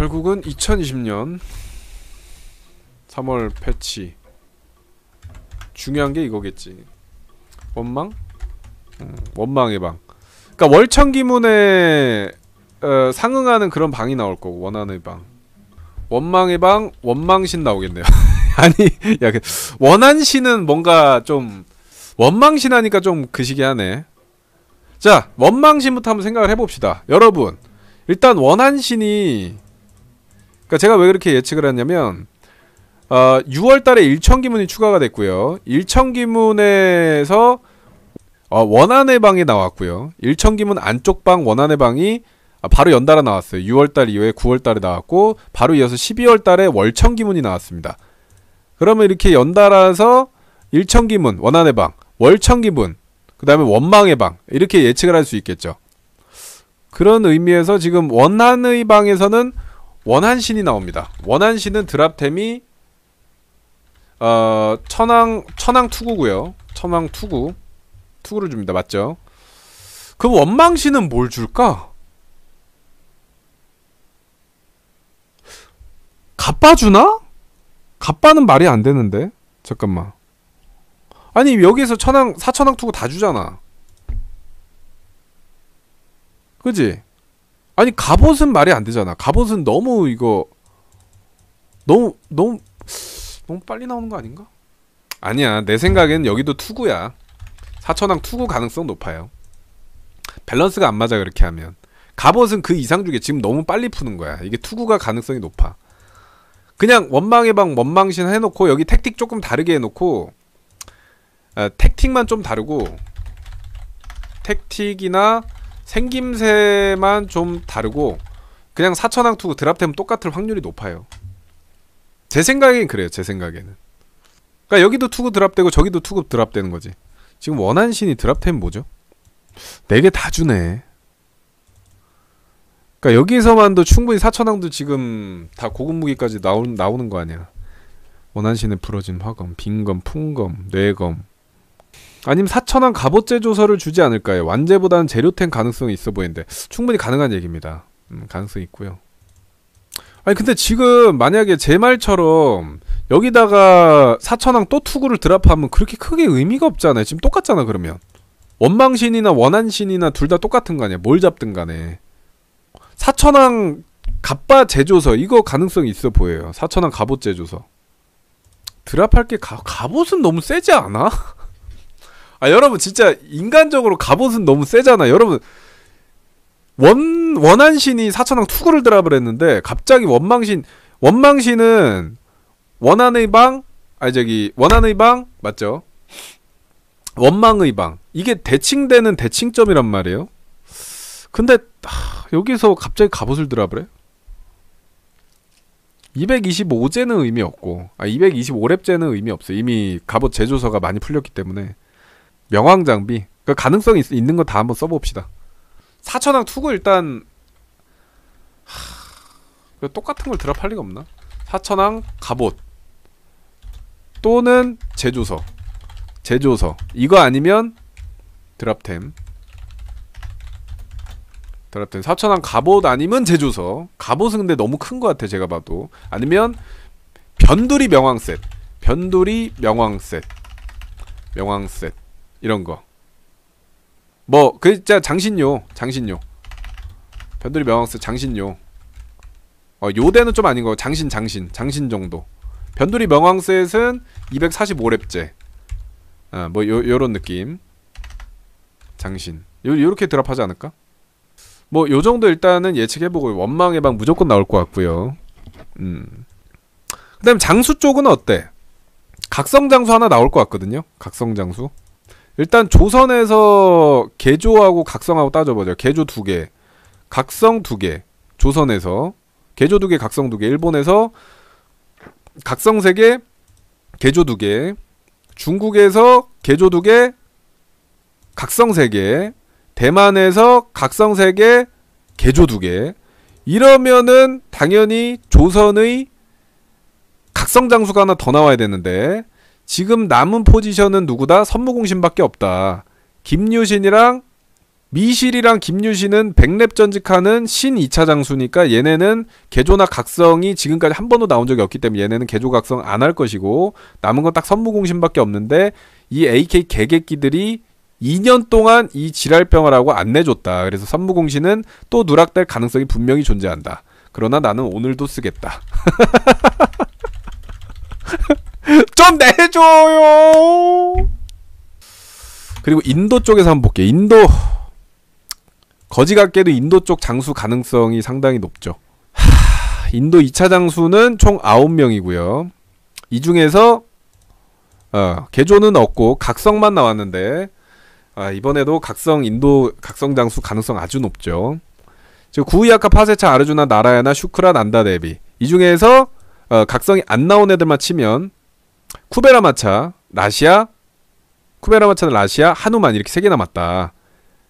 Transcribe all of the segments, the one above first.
결국은 2020년 3월 패치 중요한 게 이거겠지 원망? 음, 원망의 방 그니까 러 월천기문에 어, 상응하는 그런 방이 나올 거고 원한의 방 원망의 방 원망신 나오겠네요 아니 야 그, 원한신은 뭔가 좀 원망신 하니까 좀그 시기 하네 자 원망신부터 한번 생각을 해봅시다 여러분 일단 원한신이 그러니까 제가 왜 그렇게 예측을 했냐면 어, 6월 달에 일천기문이 추가가 됐고요. 일천기문에서 어, 원안의 방이 나왔고요. 일천기문 안쪽 방 원안의 방이 바로 연달아 나왔어요. 6월 달 이후에 9월 달에 나왔고 바로 이어서 12월 달에 월천기문이 나왔습니다. 그러면 이렇게 연달아서 일천기문, 원안의 방, 월천기문, 그 다음에 원망의 방 이렇게 예측을 할 수 있겠죠. 그런 의미에서 지금 원안의 방에서는 원한신이 나옵니다. 원한신은 드랍템이 어, 천왕 천왕 투구고요. 천왕 투구 투구를 줍니다. 맞죠? 그럼 원망신은 뭘 줄까? 갑바 주나? 갑바는 말이 안 되는데. 잠깐만. 아니 여기에서 천왕 사천왕 투구 다 주잖아. 그지? 아니 갑옷은 말이 안 되잖아. 갑옷은 너무 이거 너무 너무 너무 빨리 나오는 거 아닌가? 아니야 내 생각엔 여기도 투구야. 사천왕 투구 가능성 높아요. 밸런스가 안 맞아 그렇게 하면 갑옷은 그 이상 주게 지금 너무 빨리 푸는 거야. 이게 투구가 가능성이 높아. 그냥 원망의 방 원망신 해놓고 여기 택틱 조금 다르게 해놓고 아, 택틱만 좀 다르고 택틱이나 생김새만 좀 다르고 그냥 사천왕 투구 드랍되면 똑같을 확률이 높아요. 제 생각엔 그래요. 제 생각에는. 그러니까 여기도 투구 드랍되고 저기도 투구 드랍되는 거지. 지금 원한신이 드랍템 뭐죠? 네 개 다 주네. 그러니까 여기서만도 충분히 사천왕도 지금 다 고급 무기까지 나오, 나오는 거 아니야. 원한신의 부러진 화검, 빈검, 풍검, 뇌검, 아니면 사천왕 갑옷제 조서를 주지 않을까요? 완제보다는 재료템 가능성이 있어 보이는데 충분히 가능한 얘기입니다. 음, 가능성이 있고요. 아니 근데 지금 만약에 제 말처럼 여기다가 사천왕 또 투구를 드랍하면 그렇게 크게 의미가 없잖아요. 지금 똑같잖아 그러면. 원망신이나 원한신이나 둘 다 똑같은 거 아니야. 뭘 잡든 간에. 사천왕 갑바 제조서 이거 가능성이 있어 보여요. 사천왕 갑옷 제조서. 드랍할 게 가, 갑옷은 너무 세지 않아? 아 여러분 진짜 인간적으로 갑옷은 너무 세잖아. 여러분 원 원한신이 사천왕 투구를 드랍을 했는데 갑자기 원망신 원망신은 원한의 방 아 저기 원한의 방 맞죠? 원망의 방 이게 대칭되는 대칭점이란 말이에요. 근데 하, 여기서 갑자기 갑옷을 드랍을 해? 225제는 의미 없고 아 225렙제는 의미 없어 이미 갑옷 제조서가 많이 풀렸기 때문에 명왕 장비. 그 가능성이 있, 는거 다 한번 써봅시다. 사천왕 투구 일단 하... 똑같은 걸 드랍할 리가 없나? 사천왕 갑옷 또는 제조서 제조서 이거 아니면 드랍템 드랍템 사천왕 갑옷 아니면 제조서 갑옷은 근데 너무 큰 것 같아 제가 봐도 아니면 변두리 명왕셋 변두리 명왕셋 명왕셋 이런 거. 뭐, 그, 진짜, 장신요. 장신요. 변두리 명왕스 장신요. 어, 요대는 좀 아닌 거. 장신, 장신. 장신 정도. 변두리 명왕스는 245렙째. 아, 뭐, 요, 요런 느낌. 장신. 요, 요렇게 드랍하지 않을까? 뭐, 요 정도 일단은 예측해보고, 원망의 방 무조건 나올 것 같고요. 음. 그 다음 장수 쪽은 어때? 각성 장수 하나 나올 것 같거든요? 각성 장수. 일단 조선에서 개조하고 각성하고 따져보죠. 개조 두 개, 각성 두 개. 조선에서 개조 두 개, 각성 두 개. 일본에서 각성 세 개, 개조 두 개. 중국에서 개조 두 개, 각성 세 개. 대만에서 각성 세 개, 개조 두 개. 이러면은 당연히 조선의 각성 장수가 하나 더 나와야 되는데 지금 남은 포지션은 누구다? 선무공신밖에 없다. 김유신이랑 미실이랑 김유신은 백렙 전직하는 신 2차 장수니까 얘네는 개조나 각성이 지금까지 한 번도 나온 적이 없기 때문에 얘네는 개조 각성 안 할 것이고 남은 건 딱 선무공신밖에 없는데 이 AK 개객기들이 2년 동안 이 지랄병을 하고 안 내줬다. 그래서 선무공신은 또 누락될 가능성이 분명히 존재한다. 그러나 나는 오늘도 쓰겠다. 좀 내줘요. 그리고 인도 쪽에서 한번 볼게요. 인도 거지 같게도 인도 쪽 장수 가능성이 상당히 높죠. 인도 2차 장수는 총 9명이고요. 이 중에서 어, 개조는 없고 각성만 나왔는데 아, 이번에도 각성 인도 각성 장수 가능성 아주 높죠. 지금 구이아카 파세차 아르주나 나라야나 슈크라 난다 데비 이 중에서 어, 각성이 안 나온 애들만 치면 쿠베라마차, 라시아, 쿠베라마차는 라시아, 한우만 이렇게 세 개 남았다.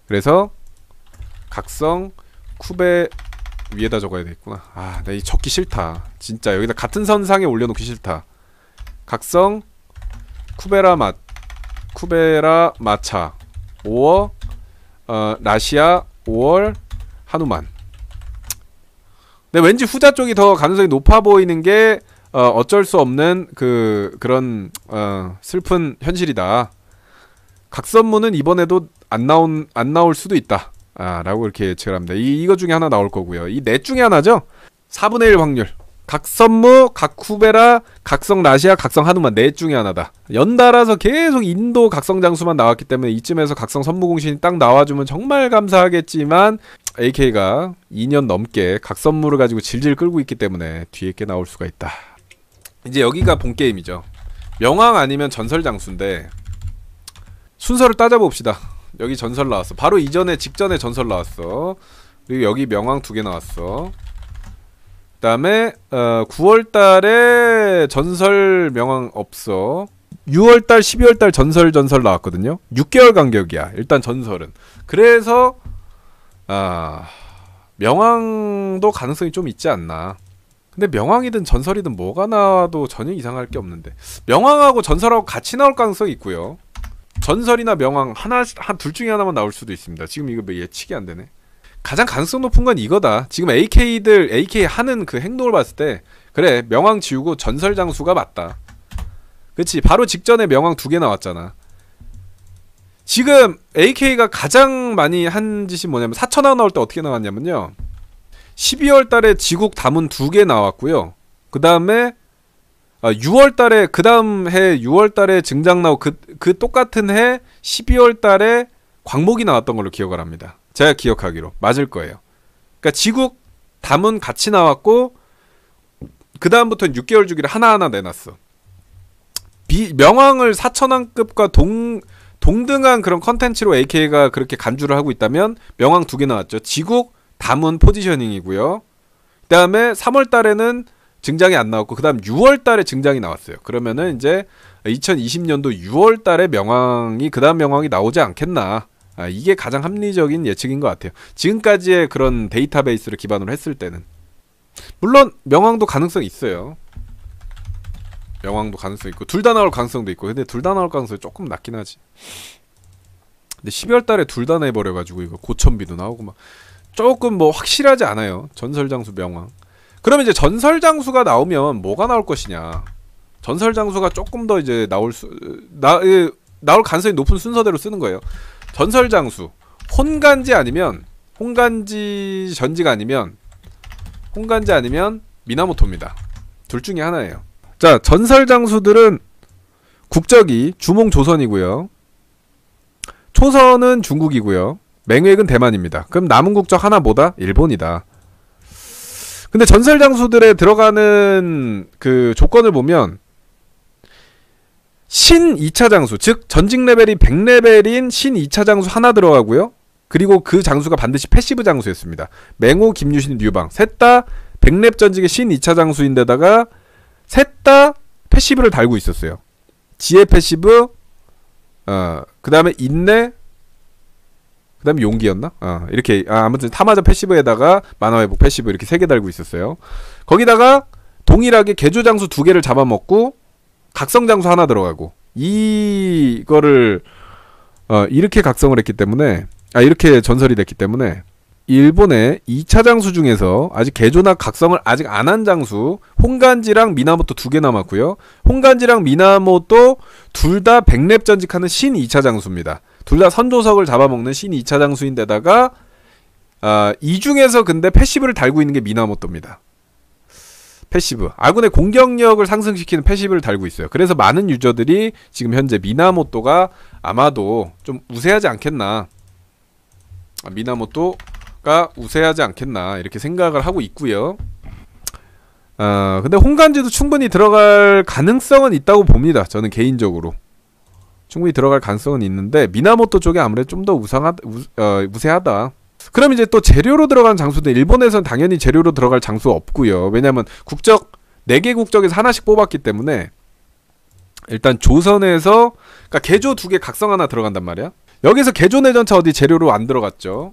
그래서 각성 쿠베 위에다 적어야 되겠구나. 아, 나이 적기 싫다. 진짜 여기다 같은 선상에 올려놓기 싫다. 각성 쿠베라마 쿠베라마차 5월 어, 라시아 5월 한우만. 근데 왠지 후자 쪽이 더 가능성이 높아 보이는 게 어, 어쩔 수 없는 그 그런 어, 슬픈 현실이다. 각선문은 이번에도 안 나온 안 나올 수도 있다. 아, 라고 이렇게 예측을 합니다. 이 이거 중에 하나 나올 거고요. 이 넷 중에 하나죠. 4분의 1 확률. 각선무, 각후베라, 각성 라시아, 각성 하누만넷 중에 하나다. 연달아서 계속 인도 각성 장수만 나왔기 때문에 이쯤에서 각성 선무공신이 딱 나와주면 정말 감사하겠지만 AK가 2년 넘게 각선무를 가지고 질질 끌고 있기 때문에 뒤에 게 나올 수가 있다. 이제 여기가 본 게임이죠. 명왕 아니면 전설 장수인데 순서를 따져봅시다. 여기 전설 나왔어. 바로 이전에 직전에 전설 나왔어. 그리고 여기 명왕 두 개 나왔어. 그 다음에 어, 9월달에 전설 명왕 없어 6월달 12월달 전설 전설 나왔거든요 6개월 간격이야 일단 전설은 그래서 아 명왕도 가능성이 좀 있지 않나 근데 명왕이든 전설이든 뭐가 나와도 전혀 이상할 게 없는데 명왕하고 전설하고 같이 나올 가능성이 있고요 전설이나 명왕 하나 한 둘 중에 하나만 나올 수도 있습니다 지금 이거 뭐 예측이 안 되네 가장 가능성 높은 건 이거다 지금 AK들 AK 하는 그 행동을 봤을 때 그래 명왕 지우고 전설 장수가 맞다 그치 바로 직전에 명왕 두 개 나왔잖아 지금 AK가 가장 많이 한 짓이 뭐냐면 4천왕 나올 때 어떻게 나왔냐면요 12월 달에 지국 담은 두 개 나왔고요. 그 다음에 아, 6월 달에 그 다음 해 6월 달에 증장 나오고 그, 그 똑같은 해 12월 달에 광목이 나왔던 걸로 기억을 합니다. 제가 기억하기로 맞을 거예요. 그러니까 지국 담은 같이 나왔고 그 다음부터는 6개월 주기를 하나하나 내놨어. 비, 명왕을 4천왕급과 동 동등한 그런 컨텐츠로 AK가 그렇게 간주를 하고 있다면 명왕 두 개 나왔죠. 지국 담은 포지셔닝이고요. 그다음에 3월 달에는 증장이 안 나왔고 그다음 6월 달에 증장이 나왔어요. 그러면은 이제 2020년도 6월 달에 명왕이 그다음 명왕이 나오지 않겠나. 아, 이게 가장 합리적인 예측인 것 같아요. 지금까지의 그런 데이터베이스를 기반으로 했을 때는 물론 명왕도 가능성이 있어요. 명왕도 가능성 있고 둘 다 나올 가능성도 있고 근데 둘 다 나올 가능성이 조금 낮긴 하지 근데 12월 달에 둘 다 내버려가지고 이거 고천비도 나오고 막 조금 뭐 확실하지 않아요. 전설장수 명왕. 그러면 이제 전설장수가 나오면 뭐가 나올 것이냐? 전설장수가 조금 더 이제 나올 수 나, 예, 나올 가능성이 높은 순서대로 쓰는 거예요. 전설장수 혼간지 아니면 혼간지 전지가 아니면 혼간지 아니면 미나모토입니다. 둘 중에 하나예요. 자, 전설장수들은 국적이 주몽 조선이고요. 초선은 중국이고요. 맹획은 대만입니다. 그럼 남은 국적 하나 보다 일본이다. 근데 전설 장수들에 들어가는 그 조건을 보면 신 2차 장수, 즉 전직 레벨이 100레벨인 신 2차 장수 하나 들어가고요. 그리고 그 장수가 반드시 패시브 장수였습니다. 맹호, 김유신, 류방 셋 다 100렙 전직의 신 2차 장수인데다가 셋다 패시브를 달고 있었어요. 지혜 패시브, 어, 그 다음에 인내, 그 다음에 용기였나? 아, 이렇게, 아, 아무튼 타마자 패시브에다가 만화회복 패시브 이렇게 세 개 달고 있었어요. 거기다가 동일하게 개조장수 두 개를 잡아먹고 각성장수 하나 들어가고, 이거를, 어, 이렇게 각성을 했기 때문에, 아, 이렇게 전설이 됐기 때문에, 일본의 2차 장수 중에서 아직 개조나 각성을 아직 안 한 장수 홍간지랑 미나모토 두 개 남았고요. 홍간지랑 미나모토 둘 다 백렙 전직하는 신 2차 장수입니다. 둘다 선조석을 잡아먹는 신 2차 장수인데다가 아, 이 중에서 근데 패시브를 달고 있는 게 미나모토입니다. 패시브. 아군의 공격력을 상승시키는 패시브를 달고 있어요. 그래서 많은 유저들이 지금 현재 미나모토가 아마도 좀 우세하지 않겠나. 아, 미나모토가 우세하지 않겠나. 이렇게 생각을 하고 있고요. 아, 근데 홍간지도 충분히 들어갈 가능성은 있다고 봅니다. 저는 개인적으로. 충분히 들어갈 가능성은 있는데 미나모토 쪽이 아무래도 좀 더 우상하 우, 어, 우세하다. 그럼 이제 또 재료로 들어간 장소들 일본에선 당연히 재료로 들어갈 장소 없고요. 왜냐하면 국적 네 개 국적에서 하나씩 뽑았기 때문에 일단 조선에서 그러니까 개조 두 개 각성 하나 들어간단 말이야. 여기서 개조 내전차 어디 재료로 안 들어갔죠.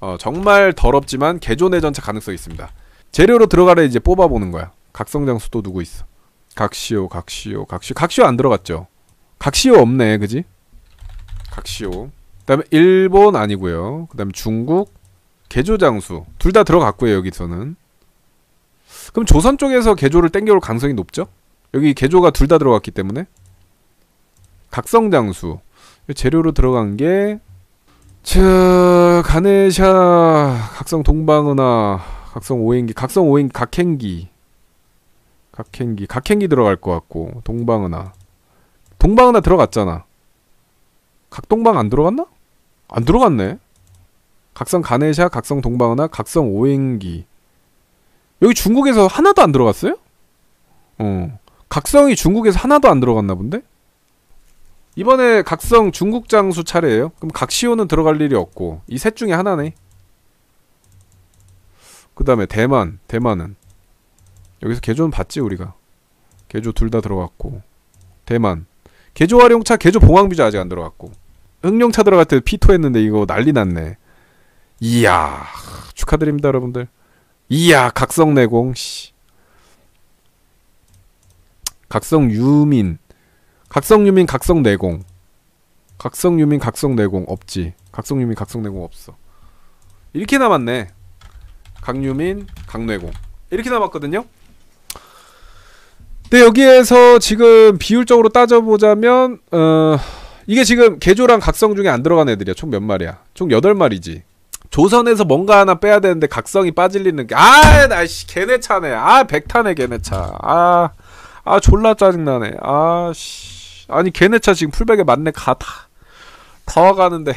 어, 정말 더럽지만 개조 내전차 가능성이 있습니다. 재료로 들어가래 이제 뽑아보는 거야. 각성 장수또 누구 있어? 각시오, 각시오, 각시오. 각시오 안 들어갔죠. 각시오 없네 그지? 각시오 그 다음에 일본 아니고요 그 다음에 중국 개조장수 둘 다 들어갔고요 여기서는 그럼 조선 쪽에서 개조를 땡겨올 가능성이 높죠? 여기 개조가 둘 다 들어갔기 때문에 각성장수 재료로 들어간 게 자, 가네샤 각성 동방은하 각성 오행기 각성 오행 각행기 각행기 각행기 들어갈 것 같고 동방은하 동방은 다 들어갔잖아. 각동방 안 들어갔나? 안 들어갔네. 각성 가네샤, 각성 동방은하, 각성 오행기. 여기 중국에서 하나도 안 들어갔어요? 어. 각성이 중국에서 하나도 안 들어갔나 본데? 이번에 각성 중국 장수 차례예요. 그럼 각시오는 들어갈 일이 없고 이 셋 중에 하나네. 그 다음에 대만, 대만은 여기서 개조는 봤지 우리가 개조 둘 다 들어갔고 대만 개조 활용차, 개조 봉황비자 아직 안 들어갔고. 흥룡차 들어갈 때 피토했는데 이거 난리 났네. 이야, 축하드립니다, 여러분들. 이야, 각성내공, 씨. 각성유민. 각성유민, 각성내공. 각성유민, 각성내공 없지. 각성유민, 각성내공 없어. 이렇게 남았네. 강유민, 강내공. 이렇게 남았거든요? 근데 네, 여기에서 지금 비율적으로 따져보자면 어, 이게 지금 개조랑 각성 중에 안 들어간 애들이야. 총 몇 마리야? 총 8마리지. 조선에서 뭔가 하나 빼야 되는데 각성이 빠질리는 게 아, 나씨 걔네 차네. 아, 백탄에 걔네 차. 아. 아, 졸라 짜증나네. 아 씨. 아니 걔네 차 지금 풀백에 맞네 가다. 다 와가는데.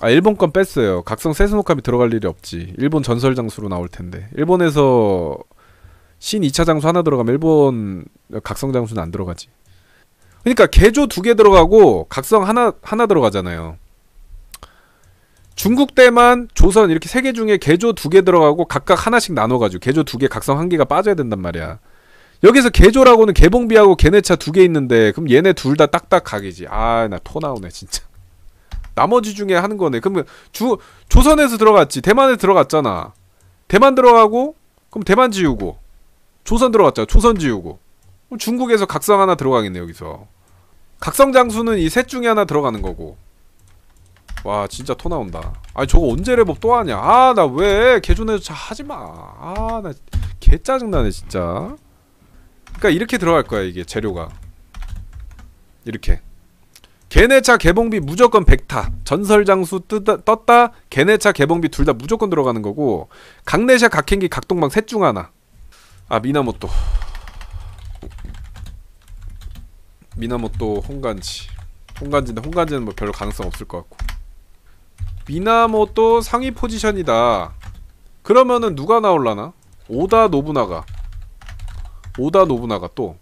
아, 일본 건 뺐어요. 각성 세스노캅이 들어갈 일이 없지. 일본 전설 장수로 나올 텐데. 일본에서 신 2차 장수 하나 들어가면 일본 각성 장수는 안 들어가지. 그러니까 개조 두 개 들어가고 각성 하나 하나 들어가잖아요. 중국 대만 조선 이렇게 세 개 중에 개조 두 개 들어가고 각각 하나씩 나눠가지고 개조 두 개 각성 한 개가 빠져야 된단 말이야. 여기서 개조라고는 개봉비하고 개네차 두 개 있는데 그럼 얘네 둘 다딱딱하게지아 나 토 나오네 진짜. 나머지 중에 하는 거네. 그러면 주 조선에서 들어갔지 대만에 들어갔잖아. 대만 들어가고 그럼 대만 지우고 조선 들어갔잖아 조선 지우고. 중국에서 각성 하나 들어가겠네 여기서. 각성 장수는 이 셋 중에 하나 들어가는 거고. 와 진짜 토 나온다. 아 저거 언제 레법 또 하냐? 아 나 왜 개존에서 하지 마. 아 나 개 짜증 나네 진짜. 그러니까 이렇게 들어갈 거야 이게 재료가. 이렇게. 걔네차 개봉비 무조건 100타 전설장수 뜨다, 떴다 걔네차 개봉비 둘 다 무조건 들어가는 거고 강내샤 각행기 각동방 셋 중 하나 아 미나모토 미나모토 홍간지 홍간지인데 홍간지는 뭐 별로 가능성 없을 것 같고 미나모토 상위 포지션이다 그러면은 누가 나올라나? 오다 노부나가 오다 노부나가 또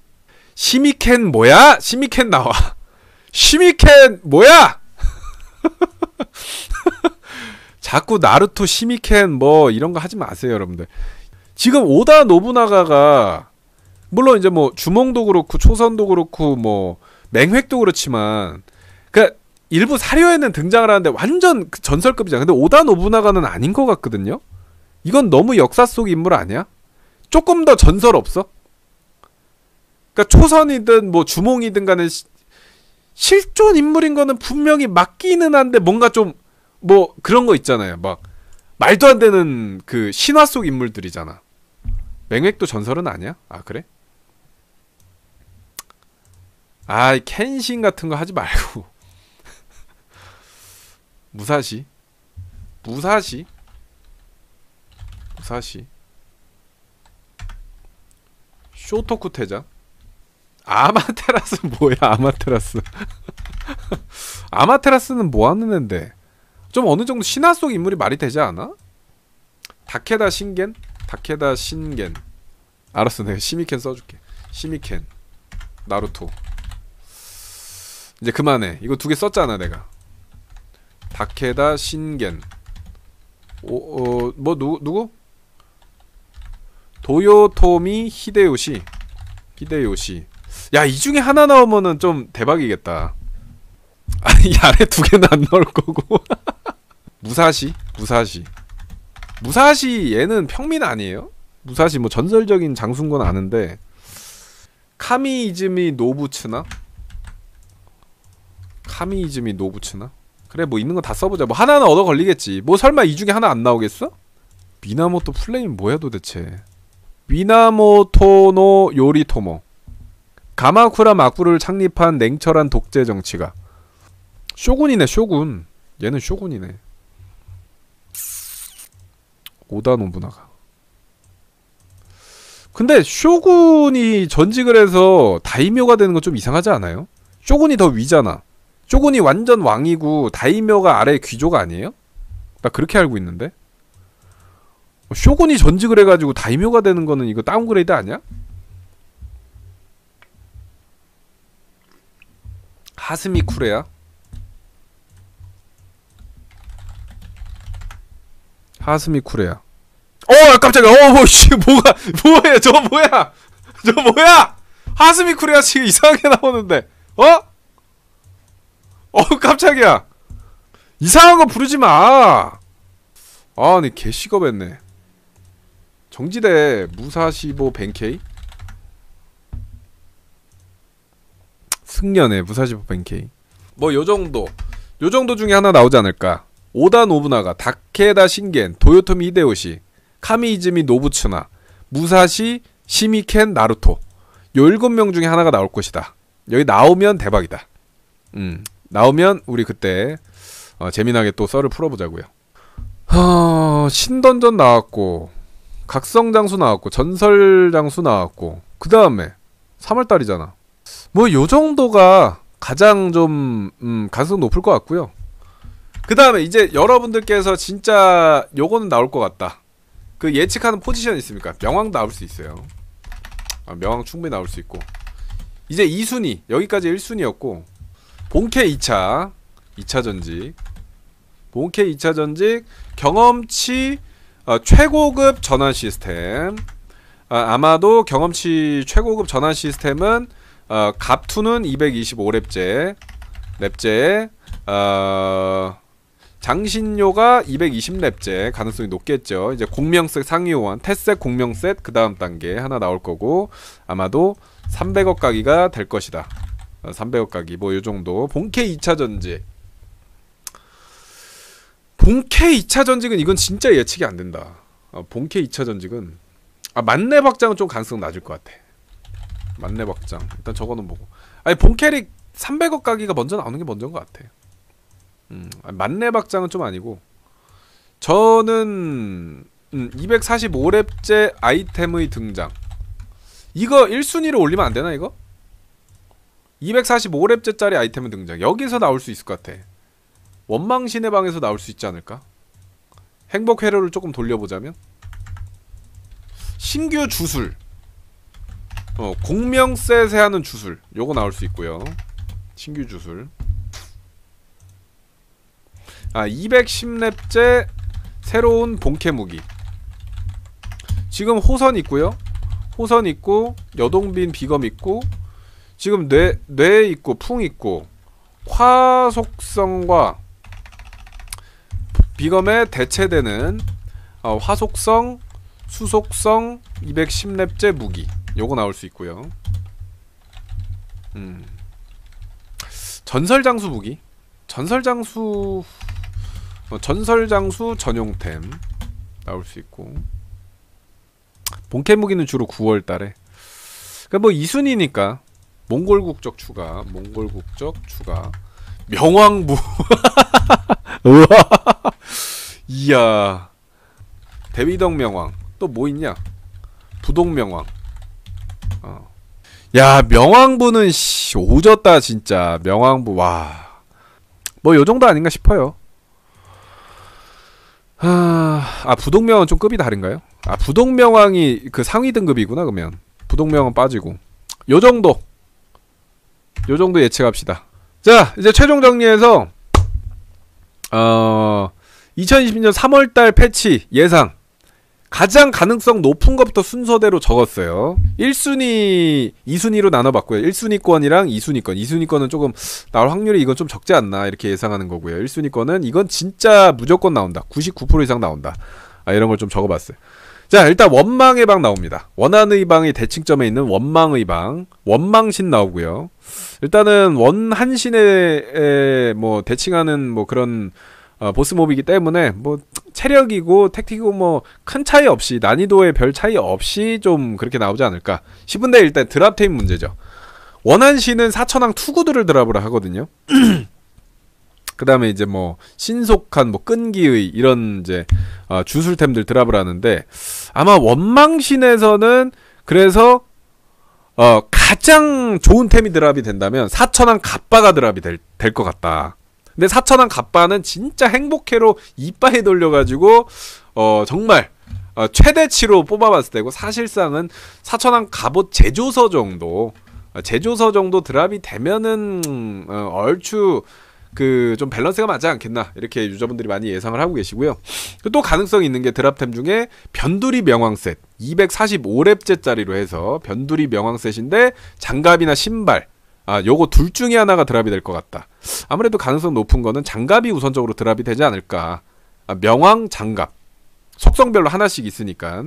시미켄 뭐야? 시미켄 나와 시미켄 뭐야? 자꾸 나루토 시미켄 뭐 이런 거 하지 마세요 여러분들 지금 오다 노부나가가 물론 이제 뭐 주몽도 그렇고 초선도 그렇고 뭐 맹획도 그렇지만 그러니까 일부 사료에는 등장을 하는데 완전 그 전설급이잖아. 근데 오다 노부나가는 아닌 것 같거든요. 이건 너무 역사 속 인물 아니야? 조금 더 전설 없어? 그러니까 초선이든 뭐 주몽이든 간에 시, 실존 인물인 거는 분명히 맞기는 한데 뭔가 좀 뭐 그런 거 있잖아요. 막 말도 안 되는 그 신화 속 인물들이잖아. 맹획도 전설은 아니야? 아 그래? 아 켄신 같은 거 하지 말고 무사시 무사시 무사시 쇼토쿠 태자 아마테라스 뭐야 아마테라스 아마테라스는 뭐하는 앤데 좀 어느 정도 신화 속 인물이 말이 되지 않아? 다케다 신겐? 다케다 신겐 알았어 내가 시미켄 써줄게 시미켄 나루토 이제 그만해 이거 두 개 썼잖아 내가 다케다 신겐 오뭐 어, 누구 누구 도요토미 히데요시 히데요시 야 이 중에 하나 나오면은 좀 대박이겠다 아니 이 아래 두 개는 안 나올 거고 무사시 무사시 무사시 얘는 평민 아니에요? 무사시 뭐 전설적인 장수인 건 아는데 카미이즈미 노부츠나? 카미이즈미 노부츠나? 그래 뭐 있는 거 다 써보자 뭐 하나는 얻어 걸리겠지 뭐 설마 이 중에 하나 안 나오겠어? 미나모토 플레임 뭐야 도대체 미나모토노 요리토모 가마쿠라 마쿠를 창립한 냉철한 독재 정치가 쇼군이네 쇼군 얘는 쇼군이네 오다 노부나가. 근데 쇼군이 전직을 해서 다이묘가 되는 건 좀 이상하지 않아요? 쇼군이 더 위잖아. 쇼군이 완전 왕이고 다이묘가 아래 귀족 아니에요? 나 그렇게 알고 있는데. 쇼군이 전직을 해가지고 다이묘가 되는 거는 이거 다운그레이드 아니야? 하스미 쿠레야? 파스미 쿠레야. 어, 아, 깜짝이야. 어, 뭐, 씨, 뭐가, 뭐야저 뭐야? 저 뭐야? 하스미 쿠레야 지금 이상하게 나오는데. 어? 어, 깜짝이야. 이상한 거 부르지 마. 아, 네개시업했네 정지대 무사시보 벤케이? 승려네 무사시보 벤케이. 뭐 요정도. 요정도 중에 하나 나오지 않을까? 오다 노부나가, 다케다 신겐, 도요토미 히데요시, 카미이즈미 노부츠나, 무사시, 시미켄 나루토. 1 7명 중에 하나가 나올 것이다. 여기 나오면 대박이다. 음, 나오면 우리 그때 어, 재미나게 또 썰을 풀어보자고요. 어, 신던전 나왔고 각성장수 나왔고 전설장수 나왔고 그 다음에 3월달이잖아. 뭐요 정도가 가장 좀 음, 가능성 높을 것 같고요. 그 다음에 이제 여러분들께서 진짜 요거는 나올 것 같다. 그 예측하는 포지션 있습니까? 명왕 나올 수 있어요. 아, 명왕 충분히 나올 수 있고. 이제 2순위. 여기까지 1순위였고. 본캐 2차. 2차 전직. 본캐 2차 전직. 경험치 어, 최고급 전환 시스템. 아, 마도 경험치 최고급 전환 시스템은 어, 갑투는 2 2 5랩제랩제 어... 장신료가 2 2 0렙제 가능성이 높겠죠. 이제 공명색 상위 호환, 테셋 공명셋 그 다음 단계 하나 나올 거고 아마도 300억 가기가 될 것이다. 300억 어, 가기 뭐요 정도. 본캐 2차 전지. 본캐 2차 전직은 이건 진짜 예측이 안 된다. 아, 본캐 2차 전직은 아 만렙 확장은 좀 가능성 낮을 것 같아. 만렙 확장 일단 저거는 보고. 아니 본캐릭 300억 가기가 먼저 나오는 게 먼저인 것 같아. 음, 아, 만렙박장은 좀 아니고 저는 음, 245렙째 아이템의 등장 이거 1순위로 올리면 안되나 이거? 245렙째짜리 아이템의 등장 여기서 나올 수 있을 것 같아 원망신의 방에서 나올 수 있지 않을까? 행복 회로를 조금 돌려보자면 신규 주술 어, 공명세 세하는 주술 요거 나올 수 있고요 신규 주술 아 210렙째 새로운 본캐 무기 지금 호선 있고요 호선 있고 여동빈 비검 있고 지금 뇌, 뇌 있고 풍 있고 화속성과 비검에 대체되는 어, 화속성 수속성 210렙째 무기 요거 나올 수 있고요 음. 전설장수 무기 전설장수 뭐 전설장수 전용템 나올 수 있고 본캐 무기는 주로 9월달에 그뭐 그러니까 이순이니까 몽골 국적 추가 몽골 국적 추가 명왕부 우와 이야 대위덕 명왕 또 뭐 있냐 부동 명왕 어. 야 명왕부는 씨 오졌다 진짜 명왕부 와뭐 요정도 아닌가 싶어요 하... 아, 아부동명은좀 급이 다른가요? 아 부동명왕이 그 상위 등급이구나 그러면 부동명왕 빠지고 요 정도 요 정도 예측합시다. 자 이제 최종 정리해서 어 2020년 3월달 패치 예상 가장 가능성 높은 것부터 순서대로 적었어요. 1순위, 2순위로 나눠봤고요. 1순위권이랑 2순위권. 2순위권은 조금 나올 확률이 이건 좀 적지 않나 이렇게 예상하는 거고요. 1순위권은 이건 진짜 무조건 나온다. 99% 이상 나온다. 아, 이런 걸 좀 적어봤어요. 자, 일단 원망의 방 나옵니다. 원한의 방이 대칭점에 있는 원망의 방. 원망신 나오고요. 일단은 원한신에 에, 뭐 대칭하는 뭐 그런 어, 보스몹이기 때문에 뭐 체력이고 택틱이고 뭐 큰 차이 없이 난이도에 별 차이 없이 좀 그렇게 나오지 않을까 싶은데 일단 드랍테임 문제죠. 원한시는 4천왕 투구들을 드랍을 하거든요. 그 다음에 이제 뭐 신속한 뭐 끈기의 이런 이제 어, 주술템들 드랍을 하는데 아마 원망신에서는 그래서 어 가장 좋은 템이 드랍이 된다면 4천왕 갑바가 드랍이 될 것 같다. 근데 사천왕 갑바는 진짜 행복해로 이빨에 돌려가지고 어 정말 어, 최대치로 뽑아봤을 때고 사실상은 사천왕 갑옷 제조서 정도 어, 제조서 정도 드랍이 되면은 어, 얼추 그 좀 밸런스가 맞지 않겠나 이렇게 유저분들이 많이 예상을 하고 계시고요. 그 또 가능성이 있는 게 드랍템 중에 변두리 명왕셋 245렙째짜리로 해서 변두리 명왕셋인데 장갑이나 신발 아, 요거 둘 중에 하나가 드랍이 될 것 같다. 아무래도 가능성 높은 거는 장갑이 우선적으로 드랍이 되지 않을까. 아, 명왕 장갑. 속성별로 하나씩 있으니까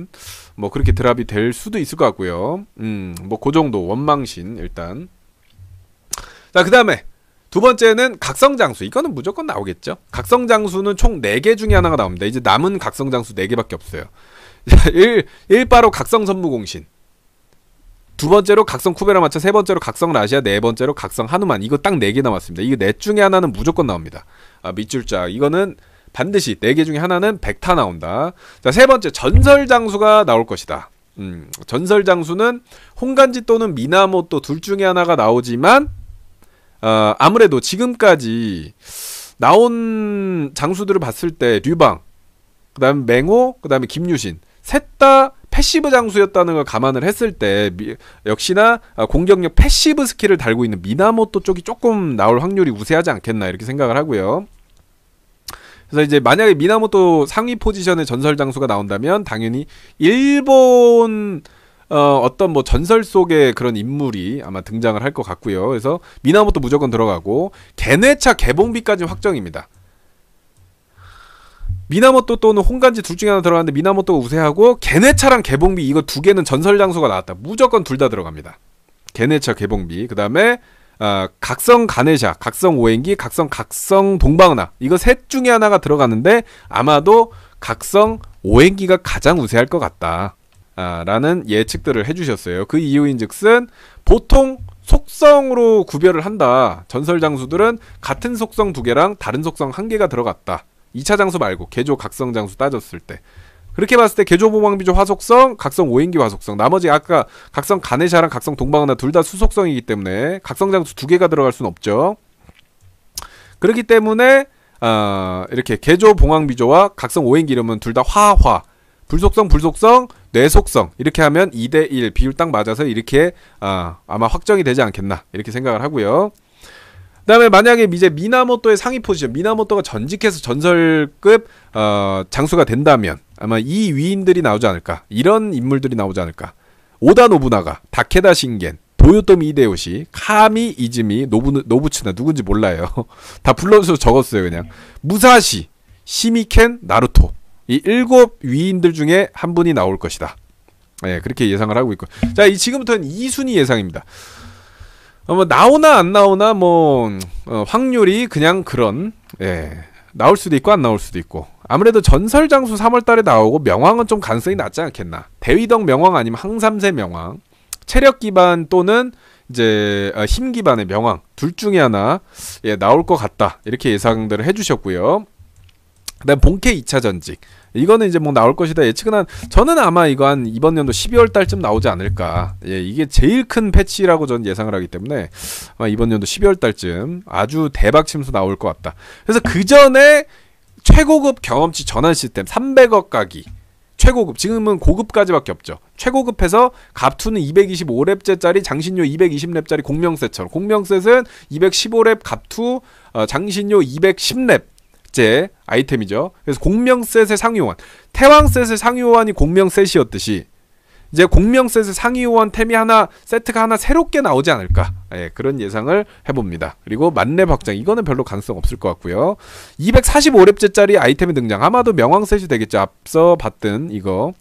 뭐 그렇게 드랍이 될 수도 있을 것 같고요. 음, 뭐그 정도 원망신 일단. 자, 그다음에 두 번째는 각성장수. 이거는 무조건 나오겠죠. 각성장수는 총 4개 중에 하나가 나옵니다. 이제 남은 각성장수 4개밖에 없어요. 1, 1바로 각성선무공신. 두 번째로 각성 쿠베라 마차, 세 번째로 각성 라시아, 네 번째로 각성 하누만. 이거 딱 네 개 남았습니다. 이거 넷 중에 하나는 무조건 나옵니다. 아, 밑줄자. 이거는 반드시 네 개 중에 하나는 백타 나온다. 자, 세 번째 전설 장수가 나올 것이다. 음, 전설 장수는 홍간지 또는 미나모또 둘 중에 하나가 나오지만 어, 아무래도 지금까지 나온 장수들을 봤을 때 류방, 그다음에 맹호, 그다음에 김유신 셋다 패시브 장수였다는 걸 감안을 했을 때 미, 역시나 아, 공격력 패시브 스킬을 달고 있는 미나모토 쪽이 조금 나올 확률이 우세하지 않겠나 이렇게 생각을 하고요. 그래서 이제 만약에 미나모토 상위 포지션의 전설 장수가 나온다면 당연히 일본 어, 어떤 뭐 전설 속의 그런 인물이 아마 등장을 할 것 같고요. 그래서 미나모토 무조건 들어가고 개네차 개봉비까지 확정입니다. 미나모토 또는 홍간지 둘 중에 하나 들어갔는데 미나모토가 우세하고 개네차랑 개봉비 이거 두 개는 전설 장소가 나왔다. 무조건 둘 다 들어갑니다. 개네차 개봉비 그 다음에 어, 아, 각성 가네샤, 각성 오행기, 각성 각성 동방나 이거 셋 중에 하나가 들어갔는데 아마도 각성 오행기가 가장 우세할 것 같다. 아, 라는 예측들을 해주셨어요. 그 이유인즉슨 보통 속성으로 구별을 한다. 전설 장수들은 같은 속성 두 개랑 다른 속성 한 개가 들어갔다. 2차 장수 말고 개조 각성 장수 따졌을 때 그렇게 봤을 때 개조 보방비조 화속성, 각성 오행기 화속성. 나머지 아까 각성 가네샤랑 각성 동방나둘다 수속성이기 때문에 각성 장수 두 개가 들어갈 순 없죠. 그렇기 때문에 어, 이렇게 개조 봉황비조와 각성 오행기 이러면 둘다 화화. 불속성 불속성 뇌속성 이렇게 하면 2대 1 비율 딱 맞아서 이렇게 어, 아마 확정이 되지 않겠나 이렇게 생각을 하고요. 그다음에 만약에 이제 미나모토의 상위 포지션, 미나모토가 전직해서 전설급 어, 장수가 된다면 아마 이 위인들이 나오지 않을까. 이런 인물들이 나오지 않을까. 오다 노부나가, 다케다 신겐, 도요토미 이데요시, 카미 이즈미, 노부 노부츠나 누군지 몰라요. 다 불러서 적었어요 그냥. 무사시, 시미켄, 나루토 이 일곱 위인들 중에 한 분이 나올 것이다. 예, 네, 그렇게 예상을 하고 있고. 자, 이 지금부터는 이순위 예상입니다. 어, 뭐 나오나 안 나오나 뭐 어, 확률이 그냥 그런 예 나올 수도 있고 안 나올 수도 있고 아무래도 전설 장수 3월달에 나오고 명왕은 좀 가능성이 낮지 않겠나 대위덕 명왕 아니면 항삼세 명왕 체력 기반 또는 이제 아, 힘 기반의 명왕 둘 중에 하나 예 나올 것 같다 이렇게 예상들을 해주셨고요 그다음 본캐 2차 전직 이거는 이제 뭐 나올 것이다 예측은 한 저는 아마 이거 한 이번 연도 12월 달쯤 나오지 않을까. 예, 이게 제일 큰 패치라고 저는 예상을 하기 때문에 아마 이번 연도 12월 달쯤 아주 대박 침수 나올 것 같다. 그래서 그 전에 최고급 경험치 전환 시스템 300억 가기. 최고급 지금은 고급까지밖에 없죠. 최고급해서 갑투는 225렙째짜리 장신료 220렙짜리 공명셋처럼 공명셋은 215렙 갑투 어, 장신료 210렙 셋째 아이템이죠. 그래서 공명셋의 상위호환. 태왕셋의 상위호환이 공명셋이었듯이 이제 공명셋의 상위호환 템이 하나 세트가 하나 새롭게 나오지 않을까 예, 그런 예상을 해봅니다. 그리고 만렙 확장 이거는 별로 가능성 없을 것 같고요. 245렙째짜리 아이템이 등장. 아마도 명왕셋이 되겠죠. 앞서 봤던 이거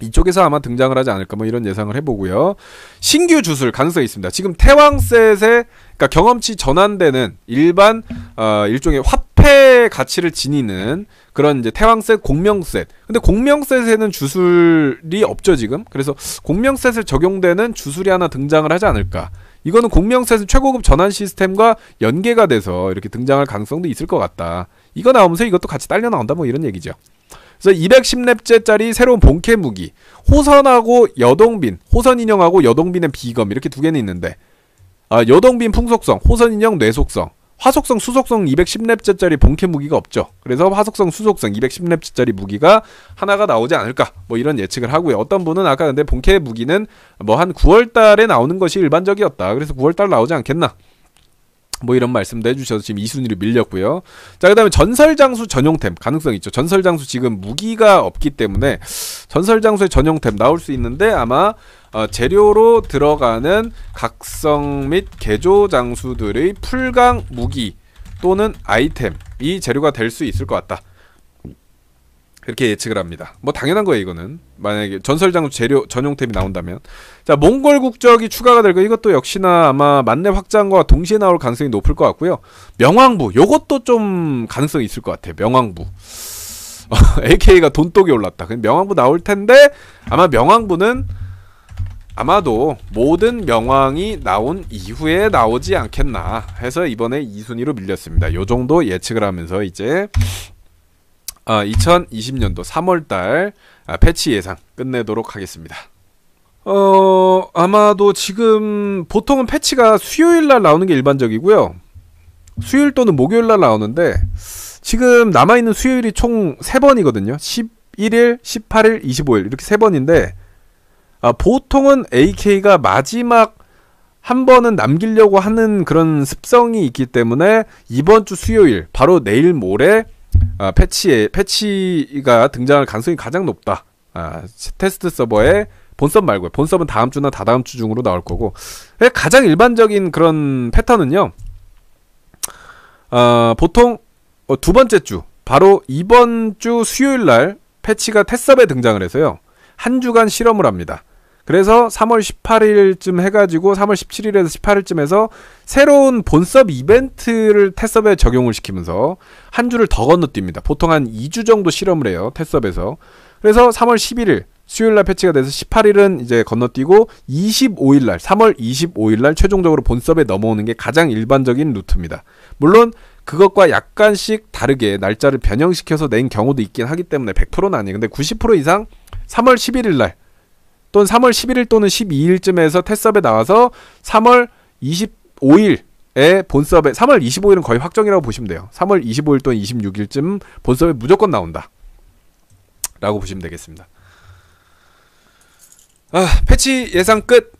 이쪽에서 아마 등장을 하지 않을까 뭐 이런 예상을 해보고요. 신규 주술 가능성이 있습니다. 지금 태왕셋의 그러니까 경험치 전환되는 일반 어, 일종의 화폐 가치를 지니는 그런 이제 태왕셋, 공명셋. 근데 공명셋에는 주술이 없죠 지금. 그래서 공명셋을 적용되는 주술이 하나 등장을 하지 않을까. 이거는 공명셋은 최고급 전환 시스템과 연계가 돼서 이렇게 등장할 가능성도 있을 것 같다. 이거 나오면서 이것도 같이 딸려 나온다 뭐 이런 얘기죠. 그래서 210렙째짜리 새로운 본캐 무기 호선하고 여동빈 호선 인형하고 여동빈의 비검 이렇게 두 개는 있는데 아, 여동빈 풍속성, 호선인형 뇌속성, 화속성 수속성 210렙째짜리 본캐 무기가 없죠. 그래서 화속성 수속성 210렙째짜리 무기가 하나가 나오지 않을까 뭐 이런 예측을 하고요. 어떤 분은 아까 근데 본캐 무기는 뭐 한 9월 달에 나오는 것이 일반적이었다. 그래서 9월 달 나오지 않겠나 뭐 이런 말씀도 해주셔서 지금 2순위로 밀렸고요. 자, 그 다음에 전설장수 전용템 가능성 있죠. 전설장수 지금 무기가 없기 때문에 전설장수의 전용템 나올 수 있는데 아마 어, 재료로 들어가는 각성 및 개조 장수들의 풀강 무기 또는 아이템이 재료가 될 수 있을 것 같다. 이렇게 예측을 합니다. 뭐 당연한 거예요, 이거는. 만약에 전설장구 재료 전용템이 나온다면. 자, 몽골 국적이 추가가 될거 이것도 역시나 아마 만렙 확장과 동시에 나올 가능성이 높을 것 같고요. 명왕부 요것도 좀 가능성이 있을 것 같아요. 명왕부. AK가 돈독이 올랐다. 명왕부 나올 텐데 아마 명왕부는 아마도 모든 명왕이 나온 이후에 나오지 않겠나 해서 이번에 2순위로 밀렸습니다. 요 정도 예측을 하면서 이제 아, 2020년도 3월달 아, 패치 예상 끝내도록 하겠습니다. 어, 아마도 지금 보통은 패치가 수요일날 나오는 게 일반적이고요. 수요일 또는 목요일날 나오는데 지금 남아있는 수요일이 총 3번이거든요. 11일, 18일, 25일 이렇게 3번인데 아, 보통은 AK가 마지막 한 번은 남기려고 하는 그런 습성이 있기 때문에 이번 주 수요일 바로 내일 모레 아, 패치에 패치가 등장할 가능성이 가장 높다. 아, 테스트 서버에 본섭 말고요. 본섭은 다음 주나 다다음 주 중으로 나올 거고 예, 가장 일반적인 그런 패턴은요. 아, 어, 보통 두 번째 주 바로 이번 주 수요일 날 패치가 테스업에 등장을 해서요. 한 주간 실험을 합니다. 그래서 3월 18일쯤 해가지고 3월 17일에서 18일쯤 해서 새로운 본섭 이벤트를 테스업에 적용을 시키면서 한 주를 더 건너뜁니다. 보통 한 2주 정도 실험을 해요. 테스업에서. 그래서 3월 11일 수요일 날 패치가 돼서 18일은 이제 건너뛰고 25일 날 3월 25일 날 최종적으로 본섭에 넘어오는 게 가장 일반적인 루트입니다. 물론 그것과 약간씩 다르게 날짜를 변형시켜서 낸 경우도 있긴 하기 때문에 100%는 아니에요. 근데 90% 이상 3월 11일 날 또는 3월 11일 또는 12일쯤에서 테스업에 나와서 3월 25일 에 본섭에 3월 25일은 거의 확정이라고 보시면 돼요. 3월 25일 또는 26일쯤 본섭에 무조건 나온다. 라고 보시면 되겠습니다. 아, 패치 예상 끝.